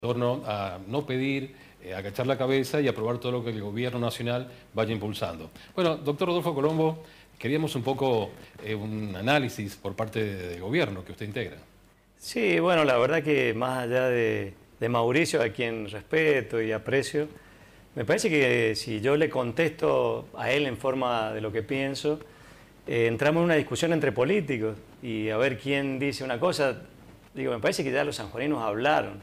torno a no pedir, eh, agachar la cabeza y aprobar todo lo que el gobierno nacional vaya impulsando. Bueno, doctor Rodolfo Colombo, queríamos un poco eh, un análisis por parte del gobierno que usted integra. Sí, bueno, la verdad que más allá de, Mauricio, a quien respeto y aprecio, me parece que si yo le contesto a él en forma de lo que pienso, eh, entramos en una discusión entre políticos y a ver quién dice una cosa. Digo, me parece que ya los sanjuaninos hablaron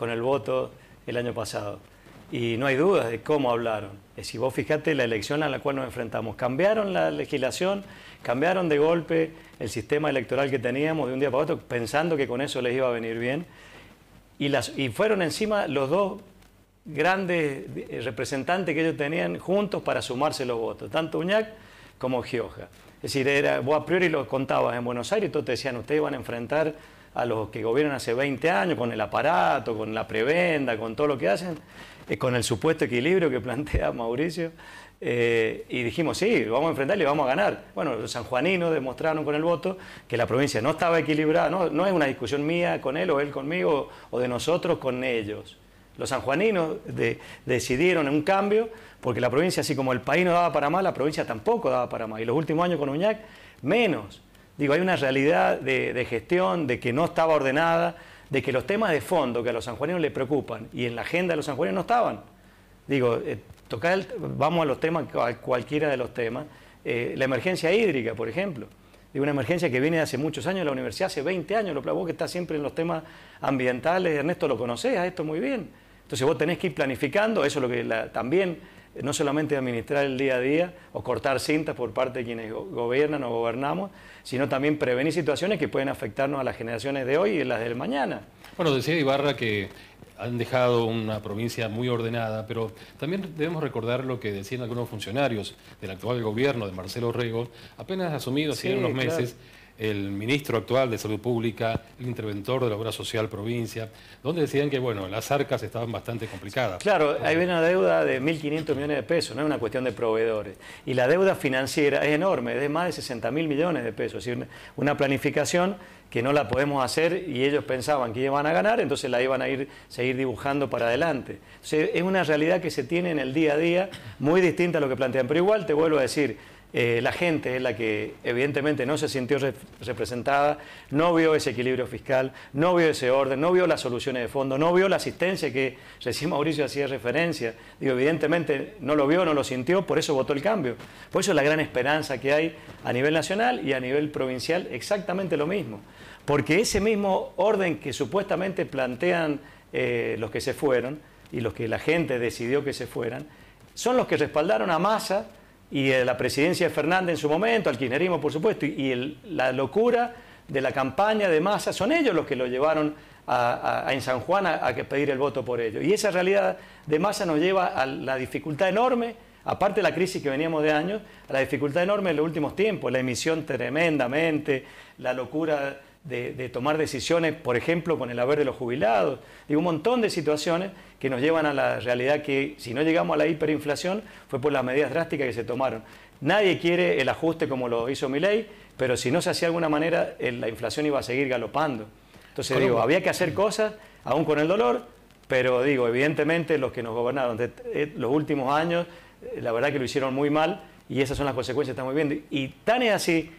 con el voto el año pasado. Y no hay dudas de cómo hablaron. Es eh, si vos fijate la elección a la cual nos enfrentamos. Cambiaron la legislación, cambiaron de golpe el sistema electoral que teníamos de un día para otro, pensando que con eso les iba a venir bien. Y, las, y fueron encima los dos grandes eh, representantes que ellos tenían juntos para sumarse los votos, tanto Uñac como Gioja. Es decir, era, vos a priori lo contabas en Buenos Aires y todos te decían, ustedes van a enfrentar a los que gobiernan hace 20 años, con el aparato, con la prebenda, con todo lo que hacen, eh, con el supuesto equilibrio que plantea Mauricio. Eh, y dijimos, sí, vamos a enfrentarle y vamos a ganar. Bueno, los sanjuaninos demostraron con el voto que la provincia no estaba equilibrada, no, es una discusión mía con él o él conmigo o de nosotros con ellos. Los sanjuaninos decidieron un cambio porque la provincia, así como el país no daba para más, la provincia tampoco daba para más. Y los últimos años con Uñac, menos. Digo, hay una realidad de, gestión, de que no estaba ordenada, de que los temas de fondo que a los sanjuaninos les preocupan y en la agenda de los sanjuaninos no estaban. Digo, eh, vamos a los temas, a cualquiera de los temas. Eh, la emergencia hídrica, por ejemplo. Digo, una emergencia que viene de hace muchos años, la universidad hace 20 años, lo vos que está siempre en los temas ambientales, Ernesto, lo conoces, a esto muy bien. Entonces vos tenés que ir planificando, eso es lo que también eh, no solamente administrar el día a día o cortar cintas por parte de quienes gobiernan o gobernamos, sino también prevenir situaciones que pueden afectarnos a las generaciones de hoy y las del mañana. Bueno, decía Ibarra que han dejado una provincia muy ordenada, pero también debemos recordar lo que decían algunos funcionarios del actual gobierno de Marcelo Rego, apenas asumido hace unos meses el ministro actual de Salud Pública, el interventor de la obra social provincia, donde decían que bueno, las arcas estaban bastante complicadas. Claro, hay una deuda de 1.500 millones de pesos, no es una cuestión de proveedores. Y la deuda financiera es enorme, es de más de 60.000 millones de pesos, es decir, una planificación que no la podemos hacer y ellos pensaban que iban a ganar, entonces la iban a ir seguir dibujando para adelante. es una realidad que se tiene en el día a día muy distinta a lo que plantean, pero igual te vuelvo a decir, eh, la gente es la que evidentemente no se sintió representada, no vio ese equilibrio fiscal, no vio ese orden, no vio las soluciones de fondo, no vio la asistencia que recién Mauricio hacía referencia. Digo, evidentemente no lo vio, no lo sintió, por eso votó el cambio. Por eso es la gran esperanza que hay a nivel nacional y a nivel provincial exactamente lo mismo. Porque ese mismo orden que supuestamente plantean eh, los que se fueron y los que la gente decidió que se fueran, son los que respaldaron a masa y la presidencia de Fernández en su momento, al kirchnerismo por supuesto, y la locura de la campaña de masa, son ellos los que lo llevaron a, en San Juan a, que pedir el voto por ellos. Y esa realidad de masa nos lleva a la dificultad enorme, aparte de la crisis que veníamos de años, a la dificultad enorme en los últimos tiempos, la emisión tremendamente, la locura de, tomar decisiones, por ejemplo, con el haber de los jubilados, y un montón de situaciones que nos llevan a la realidad que si no llegamos a la hiperinflación fue por las medidas drásticas que se tomaron. Nadie quiere el ajuste como lo hizo ley pero si no se hacía de alguna manera, la inflación iba a seguir galopando. Entonces digo, había que hacer cosas, aún con el dolor, pero digo, evidentemente los que nos gobernaron eh, los últimos años, eh, la verdad que lo hicieron muy mal y esas son las consecuencias que estamos viendo. Y tan es así,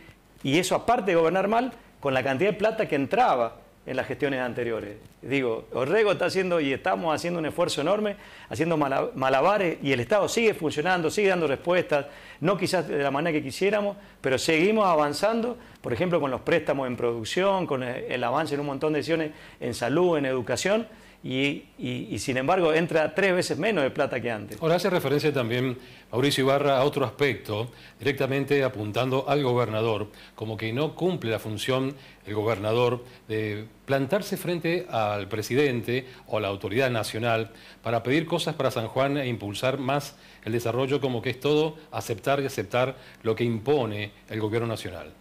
y eso aparte de gobernar mal, con la cantidad de plata que entraba en las gestiones anteriores. Digo, Orrego está haciendo y estamos haciendo un esfuerzo enorme, haciendo malabares y el Estado sigue funcionando, sigue dando respuestas, no quizás de la manera que quisiéramos, pero seguimos avanzando, por ejemplo, con los préstamos en producción, con eh, el, avance en un montón de decisiones en salud, en educación, y, sin embargo entra tres veces menos de plata que antes. Ahora hace referencia también Mauricio Ibarra a otro aspecto, directamente apuntando al gobernador, como que no cumple la función el gobernador de plantarse frente al presidente o a la autoridad nacional para pedir cosas para San Juan e impulsar más el desarrollo, como que es todo aceptar y aceptar lo que impone el gobierno nacional.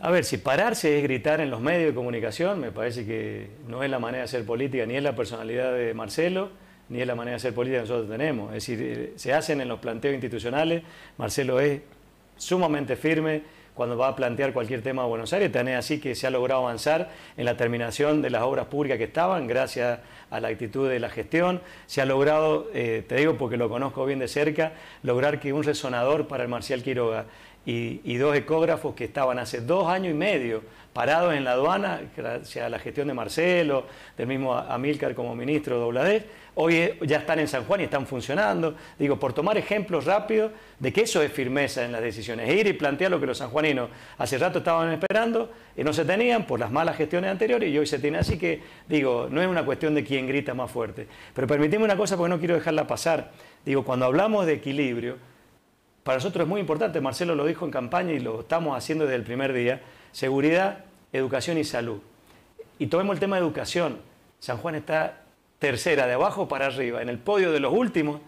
A ver, si pararse es gritar en los medios de comunicación, me parece que no es la manera de hacer política, ni es la personalidad de Marcelo, ni es la manera de hacer política que nosotros tenemos. Es decir, eh, se hacen en los planteos institucionales, Marcelo es sumamente firme cuando va a plantear cualquier tema a Buenos Aires, tan es así que se ha logrado avanzar en la terminación de las obras públicas que estaban, gracias a la actitud de la gestión, se ha logrado, eh, te digo porque lo conozco bien de cerca, lograr que un resonador para el Marcial Quiroga y, dos ecógrafos que estaban hace dos años y medio parados en la aduana, gracias a la gestión de Marcelo, del mismo Amílcar como ministro de Obladez, hoy ya están en San Juan y están funcionando. Digo, por tomar ejemplos rápidos de que eso es firmeza en las decisiones, ir y plantear lo que los sanjuaninos hace rato estaban esperando y no se tenían por las malas gestiones anteriores y hoy se tiene. Así que, digo, no es una cuestión de quién grita más fuerte. Pero permitime una cosa porque no quiero dejarla pasar. Digo, cuando hablamos de equilibrio, para nosotros es muy importante, Marcelo lo dijo en campaña y lo estamos haciendo desde el primer día, seguridad, educación y salud. Y tomemos el tema de educación. San Juan está tercera, de abajo para arriba, en el podio de los últimos,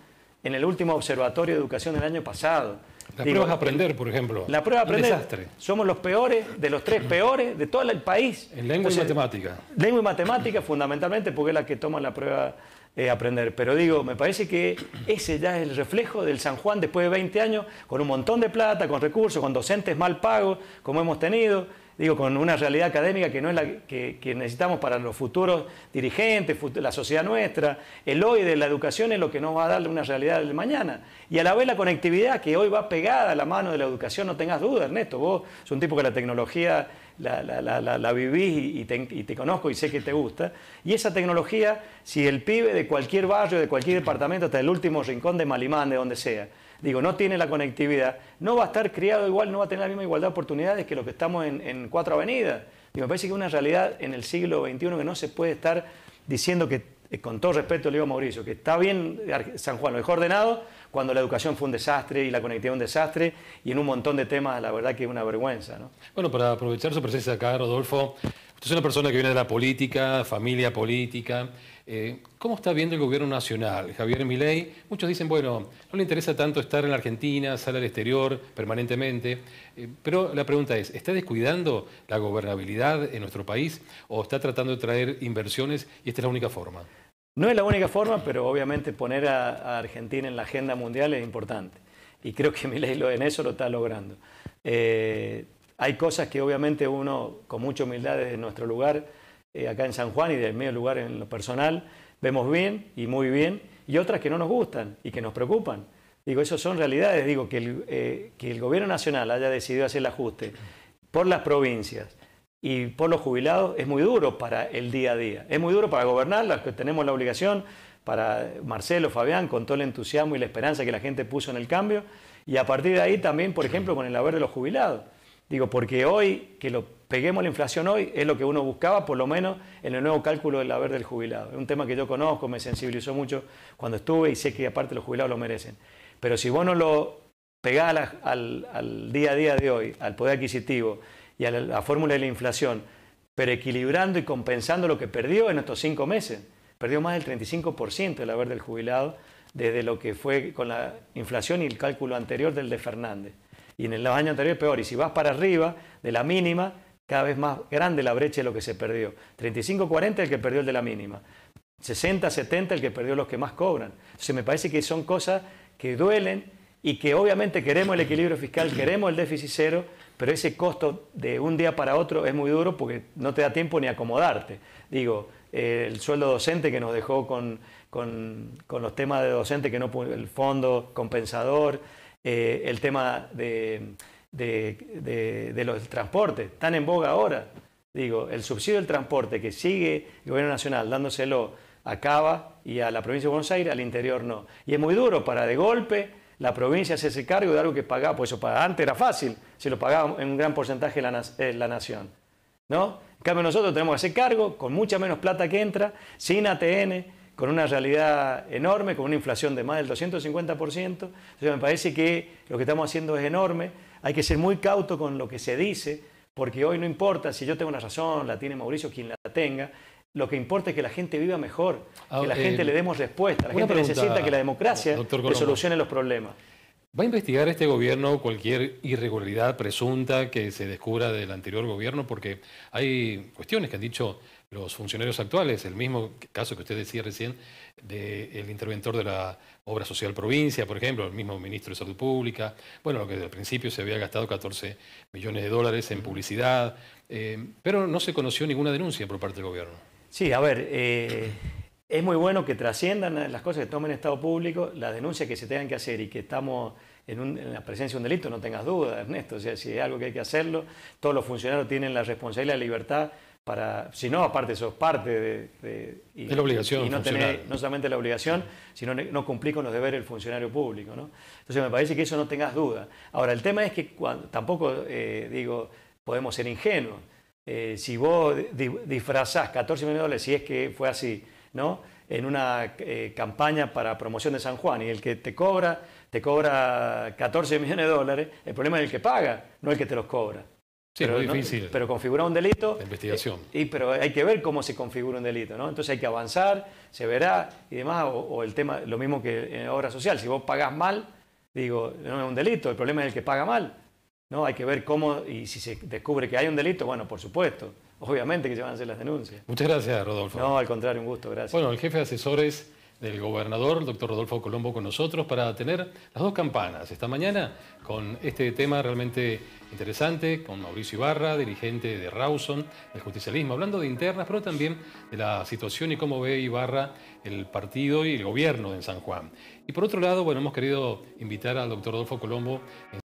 en el último observatorio de educación del año pasado. La prueba es aprender, por ejemplo. La prueba aprender. Somos los peores, de los tres peores, de todo el país. En lengua y matemática. Lengua y matemática, fundamentalmente, porque es la que toma la prueba eh, aprender. Pero digo, me parece que ese ya es el reflejo del San Juan después de 20 años, con un montón de plata, con recursos, con docentes mal pagos, como hemos tenido digo, con una realidad académica que no es la que, necesitamos para los futuros dirigentes, la sociedad nuestra. El hoy de la educación es lo que nos va a dar una realidad del mañana. Y a la vez la conectividad que hoy va pegada a la mano de la educación, no tengas duda, Ernesto. Vos sos un tipo que la tecnología la, vivís y te, y te, conozco y sé que te gusta. Y esa tecnología, si el pibe de cualquier barrio, de cualquier departamento, hasta el último rincón de Malimán, de donde sea, digo, no tiene la conectividad, no va a estar criado igual, no va a tener la misma igualdad de oportunidades que los que estamos en, cuatro avenidas. Digo, me parece que es una realidad en el siglo XXI que no se puede estar diciendo que, eh, con todo respeto le digo a Mauricio, que está bien eh, San Juan, lo dejó ordenado cuando la educación fue un desastre y la conectividad un desastre y en un montón de temas la verdad que es una vergüenza. Bueno, para aprovechar su presencia acá, Rodolfo, usted es una persona que viene de la política, familia política. Eh, ¿Cómo está viendo el gobierno nacional, Javier Milei? Muchos dicen, bueno, no le interesa tanto estar en la Argentina, salir al exterior permanentemente, eh, pero la pregunta es, ¿está descuidando la gobernabilidad en nuestro país o está tratando de traer inversiones y esta es la única forma? No es la única forma, pero obviamente poner a, Argentina en la agenda mundial es importante. Y creo que Milei en eso lo está logrando. Eh, hay cosas que obviamente uno, con mucha humildad desde nuestro lugar, eh, acá en San Juan y del medio lugar en lo personal, vemos bien y muy bien, y otras que no nos gustan y que nos preocupan. Digo, esas son realidades, digo, que el, eh, que el gobierno nacional haya decidido hacer el ajuste por las provincias y por los jubilados es muy duro para el día a día, es muy duro para gobernar, las que tenemos la obligación, para Marcelo, Fabián, con todo el entusiasmo y la esperanza que la gente puso en el cambio, y a partir de ahí también, por ejemplo, con el haber de los jubilados. Digo, porque hoy, que lo peguemos la inflación hoy, es lo que uno buscaba, por lo menos en el nuevo cálculo del haber del jubilado. Es un tema que yo conozco, me sensibilizó mucho cuando estuve y sé que aparte los jubilados lo merecen. Pero si vos no lo pegás al, día a día de hoy, al poder adquisitivo y a la, fórmula de la inflación, pero equilibrando y compensando lo que perdió en estos cinco meses, perdió más del 35% del haber del jubilado desde lo que fue con la inflación y el cálculo anterior del de Fernández y en el año anterior peor. Y si vas para arriba de la mínima, cada vez más grande la brecha de lo que se perdió. 35-40 el que perdió el de la mínima. 60-70 el que perdió los que más cobran. se me parece que son cosas que duelen y que obviamente queremos el equilibrio fiscal, queremos el déficit cero, pero ese costo de un día para otro es muy duro porque no te da tiempo ni acomodarte. Digo, eh, el sueldo docente que nos dejó con, los temas de docente, que no el fondo compensador, eh, el tema de, los transportes, tan en boga ahora. Digo, el subsidio del transporte que sigue el gobierno nacional dándoselo a Cava y a la provincia de Buenos Aires, al interior no. Y es muy duro para de golpe la provincia hacerse cargo de algo que pagaba, pues eso para antes era fácil, se lo pagaba en un gran porcentaje la, eh, la nación. ¿no? En cambio nosotros tenemos que hacer cargo con mucha menos plata que entra, sin ATN, con una realidad enorme, con una inflación de más del 250%. Entonces me parece que lo que estamos haciendo es enorme. Hay que ser muy cauto con lo que se dice, porque hoy no importa si yo tengo una razón, la tiene Mauricio, quien la tenga. Lo que importa es que la gente viva mejor, ah, que la gente le demos respuesta. La gente necesita que la democracia le solucione los problemas. ¿Va a investigar este gobierno cualquier irregularidad presunta que se descubra del anterior gobierno? Porque hay cuestiones que han dicho los funcionarios actuales, el mismo caso que usted decía recién del interventor de la obra social provincia, por ejemplo, el mismo ministro de Salud Pública, bueno, lo que desde el principio se había gastado 14 millones de dólares en publicidad, eh, pero no se conoció ninguna denuncia por parte del gobierno. Sí, a ver, eh, es muy bueno que trasciendan eh, las cosas que tomen estado público, la denuncia que se tengan que hacer y que estamos... En, la presencia de un delito, no tengas dudas, Ernesto. O sea, si es algo que hay que hacerlo, todos los funcionarios tienen la responsabilidad y la libertad si no, aparte sos parte de, y, es la obligación no tener no solamente la obligación, sino no cumplir con los deberes del funcionario público. Entonces me parece que eso no tengas duda. Ahora, el tema es que tampoco, eh, digo, podemos ser ingenuos. Eh, si vos disfrazas disfrazás 14 millones de dólares, si es que fue así, ¿no? en una eh, campaña para promoción de San Juan y el que te cobra, te cobra 14 millones de dólares, el problema es el que paga, no el que te los cobra. Sí, pero, muy difícil. Pero configura un delito. La investigación. Eh, y, pero hay que ver cómo se configura un delito, ¿no? Entonces hay que avanzar, se verá y demás. O, el tema, lo mismo que en obra social, si vos pagás mal, digo, no es un delito, el problema es el que paga mal. ¿no? Hay que ver cómo y si se descubre que hay un delito, bueno, por supuesto, obviamente que se van a hacer las denuncias. Muchas gracias, Rodolfo. No, al contrario, un gusto, gracias. Bueno, el jefe de asesores del gobernador, el doctor Rodolfo Colombo, con nosotros para tener las dos campanas esta mañana con este tema realmente interesante, con Mauricio Ibarra, dirigente de Rawson, del justicialismo, hablando de internas, pero también de la situación y cómo ve Ibarra el partido y el gobierno en San Juan. Y por otro lado, bueno, hemos querido invitar al doctor Rodolfo Colombo.